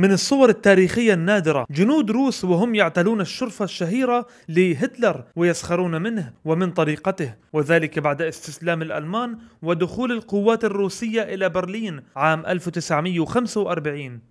من الصور التاريخية النادرة جنود روس وهم يعتلون الشرفة الشهيرة لهتلر ويسخرون منه ومن طريقته وذلك بعد استسلام الألمان ودخول القوات الروسية إلى برلين عام 1945